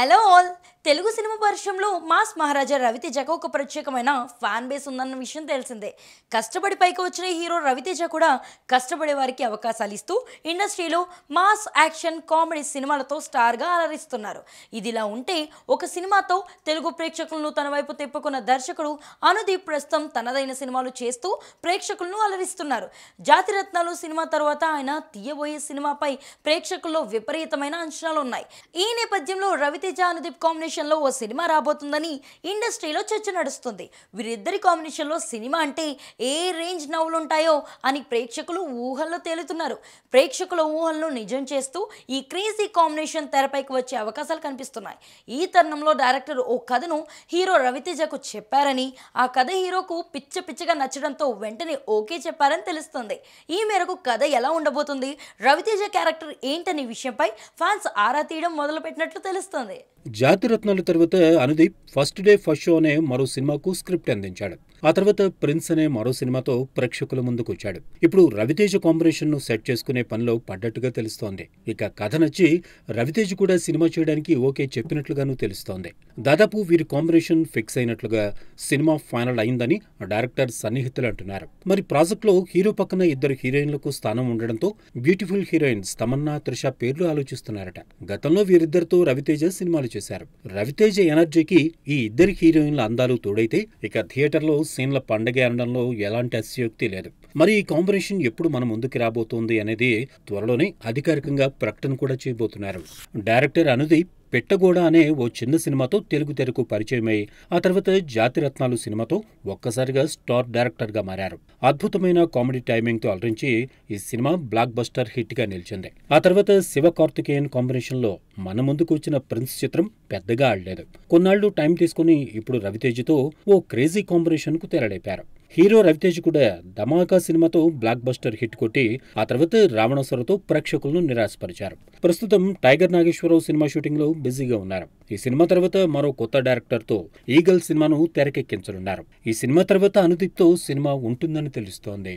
Hello all Telugu సినిమా పరిశ్రమలో mass Maharaja రవితేజకు ఒక ప్రత్యేకమైన ఫ్యాన్ బేస్ ఉందన్న విషయం తెలిసిందే కష్టపడి పైకి వచ్చిన హీరో రవితేజ కూడా కష్టపడే వారికి అవకాశాలు ఇస్తూ ఇండస్ట్రీలో మాస్ యాక్షన్ కామెడీ సినిమాలతో స్టార్గా అలరిస్తున్నారు ఇదిలా ఉంటే ఒక సినిమాతో తెలుగు ప్రేక్షకులను తన వైపు తిప్పుకున్న దర్శకుడు అనుదీప్ ప్రస్తుతం తనదైన సినిమాలు చేస్తూ ప్రేక్షకులను అలరిస్తున్నారు జాతిరత్నాలు సినిమా తర్వాత ఆయన తీయబోయే సినిమాపై ప్రేక్షకుల్లో విపరీతమైన అంచనాలు ఉన్నాయి ఈ నేపథ్యంలో రవితేజ అనుదీప్ కాంబినేషన్ కాంబినేషన్లో ఓ సినిమా రాబోతుందని ఇండస్ట్రీలో చర్చ నడుస్తుంది వీరిద్దరి కాంబినేషన్లో సినిమా అంటే ఏ రేంజ్ నవ్వులుంటాయో అని ప్రేక్షకులు ఊహల్లో తేలుతున్నారు ప్రేక్షకుల ఊహలను నిజం చేస్తూ ఈ క్రేజీ కాంబినేషన్ తెరపైకి వచ్చే అవకాశాలు కనిపిస్తున్నాయి ఈ తరుణంలో డైరెక్టర్ ఓ కథను హీరో రవితేజకు చెప్పారని ఆ కథ హీరోకు పిచ్చ పిచ్చగా నచ్చడంతో వెంటనే ఓకే చెప్పారని తెలుస్తుంది ఈ మేరకు కథ ఎలా ఉండబోతుంది రవితేజ క్యారెక్టర్ ఏంటనే విషయంపై ఫ్యాన్స్ ఆరా తీయడం మొదలుపెట్టినట్లు తెలుస్తుంది జాతిరత్నాల తర్వాత Anudeep first day first show అనే మరో సినిమాకు స్క్రిప్ట్ అందించాడు ఆ తర్వాత ప్రిన్స్ అనే మరో సినిమాతో ప్రేక్షకుల ముందుకు వచ్చాడు ఇప్పుడు రవితేజ కాంబినేషన్ ను సెట్ చేసుకునే పనిలో పడ్డట్టుగా తెలుస్తోంది ఇక కథ నచ్చి రవితేజ కూడా సినిమా చేయడానికి ఓకే చెప్పినట్లుగానూ తెలుస్తోంది దాదాపు వీరి కాంబినేషన్ ఫిక్స్ అయినట్లుగా సినిమా ఫైనల్ అయిందని డైరెక్టర్ సన్నిహితులు అంటున్నారు మరి లో హీరో పక్కన ఇద్దరు హీరోయిన్లకు స్థానం ఉండడంతో బ్యూటిఫుల్ హీరోయిన్స్ తమన్నా త్రిష పేర్లు ఆలోచిస్తున్నారట గతంలో వీరిద్దరితో రవితేజ సినిమాలు చేశారు రవితేజ ఎనర్జీకి ఈ ఇద్దరు హీరోయిన్ల అందాలు తోడైతే ఇక థియేటర్లో సీన్ల పండగే అనడంలో ఎలాంటి అతిశయోక్తి లేదు మరి ఈ కాంబినేషన్ ఎప్పుడు మన ముందుకు రాబోతోంది అనేది త్వరలోనే అధికారికంగా ప్రకటన కూడా చేయబోతున్నారు డైరెక్టర్ అనుదీప్ పెట్టగోడ అనే ఓ చిన్న సినిమాతో తెలుగు తెరకు పరిచయమై ఆ తర్వాత జాతిరత్నాలు సినిమాతో ఒక్కసారిగా స్టార్ డైరెక్టర్గా మారారు అద్భుతమైన కామెడీ టైమింగ్తో అలరించి ఈ సినిమా బ్లాక్ బస్టర్ హిట్గా నిలిచింది ఆ తర్వాత శివ కార్తికేయన్ కాంబినేషన్లో మన ముందుకు వచ్చిన ప్రిన్స్ చిత్రం పెద్దగా ఆడలేదు కొన్నాళ్లు టైం తీసుకుని ఇప్పుడు రవితేజతో ఓ క్రేజీ కాంబినేషన్కు తెరడైపారు హీరో రవితేజ్ కూడా ధమాకా సినిమాతో బ్లాక్ బస్టర్ హిట్ కొట్టి ఆ తర్వాత రావణాసురతో ప్రేక్షకులను నిరాశపరిచారు ప్రస్తుతం టైగర్ నాగేశ్వరరావు సినిమా షూటింగ్ లో బిజీగా ఉన్నారు ఈ సినిమా తర్వాత మరో కొత్త డైరెక్టర్ తో ఈగల్ సినిమాను తెరకెక్కించనున్నారు ఈ సినిమా తర్వాత తో సినిమా ఉంటుందని తెలుస్తోంది